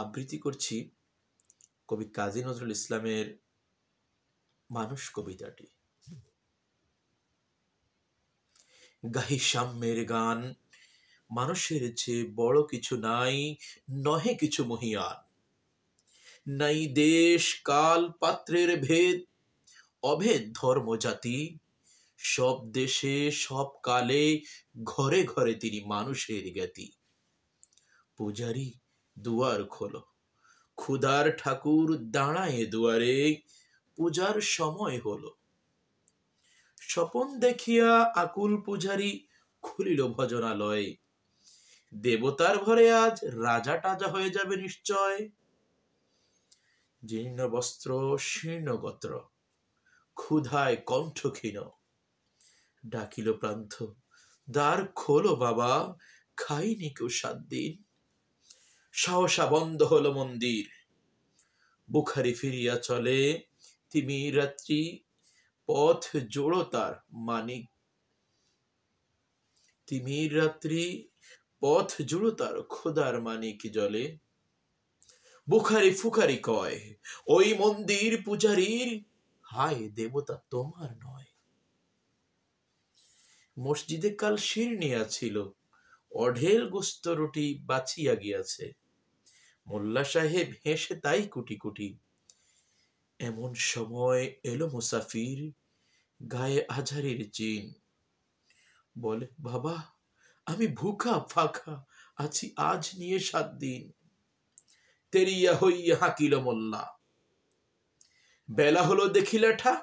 আবৃত্তি করছি কবি কাজী নজরুল ইসলামের মানুষ কবিতাটি গাহি সাম্যের গান মানুষের যে বড় কিছু নাই নহে কিছু মহিয়ান নাই দেশ কাল পাত্রের ভেদ অভেদ ধর্ম জাতি সব দেশে সব কালে ঘরে ঘরে তিনি মানুষের জ্ঞাতি পূজারী দুয়ার খোলো ক্ষুদার ঠাকুর দাঁড়ায় দুয়ারে পূজার সময় হলো স্বপন দেখিয়া আকুল পূজারি খুলিল ভজনালয় দেবতার ঘরে আজ রাজা টাজা হয়ে যাবে নিশ্চয় জীর্ণ বস্ত্র শীর্ণ গোত্র ক্ষুধায় কণ্ঠক্ষীণ ডাকিল প্রান্ত দ্বার খোলো বাবা খাইনি কেউ সাত দিন সহসা বন্ধ হলো মন্দির বুখারি ফিরিয়া চলে তিমি রাত্রি পথ জোড়ো তার মানিক তিমির রাত্রি পথ জুড়ো তার খোদার মানিক জলে বুখারি ফুকারি কয় ওই মন্দির পূজারীর হায় দেবতা তোমার নয় মসজিদে কাল শিরনিয়া ছিল অঢেল গোস্ত রুটি বাঁচিয়া গিয়াছে মোল্লা সাহেব হেসে তাই কুটি কুটি এমন সময় এলো মুসাফির গায়ে আঝারির চিন বলে বাবা আমি ভুখা ফাঁকা আছি আজ নিয়ে সাত দিন তেরিয়া হইয়া হাঁকিল মোল্লা বেলা হলো দেখি লেঠা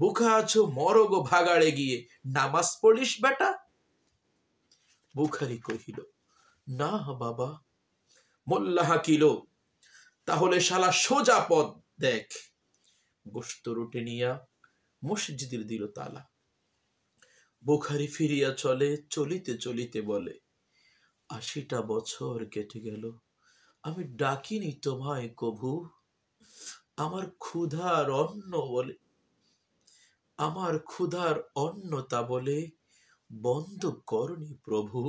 বুখা আছো মরগো ভাগাড়ে গিয়ে নামাজ পড়িস বেটা বুখারি কহিল না বাবা মোল্লাহাকিল তাহলে শালা সোজা পথ দেখ গোস্ত রুটে নিয়া মসজিদের দিল তালা বুখারি ফিরিয়া চলে চলিতে চলিতে বলে আশিটা বছর কেটে গেল আমি ডাকিনি তোমায় কভু আমার ক্ষুধার অন্ন বলে আমার ক্ষুধার অন্নতা বলে বন্ধ করনি প্রভু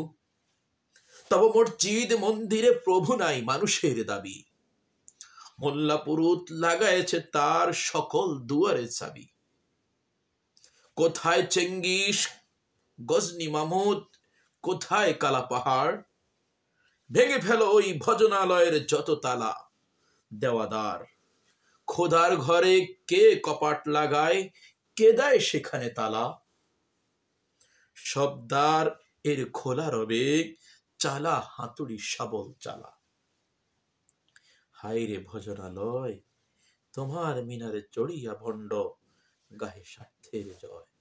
তব মসজিদ মন্দিরে প্রভু নাই মানুষের দাবি মোল্লা পুরুত লাগায়েছে তার সকল দুয়ারে চাবি কোথায় চেঙ্গিস গজনি মামুদ কোথায় কালা পাহাড় ভেঙে ফেল ওই ভজনালয়ের যত তালা দেওয়াদার খোদার ঘরে কে কপাট লাগায় কে দেয় সেখানে তালা সবদার এর খোলা রবে চালা হাতুড়ি সাবল চালা হাইরে ভজনালয় তোমার মিনারে চড়িয়া ভণ্ড গাহে স্বার্থের জয়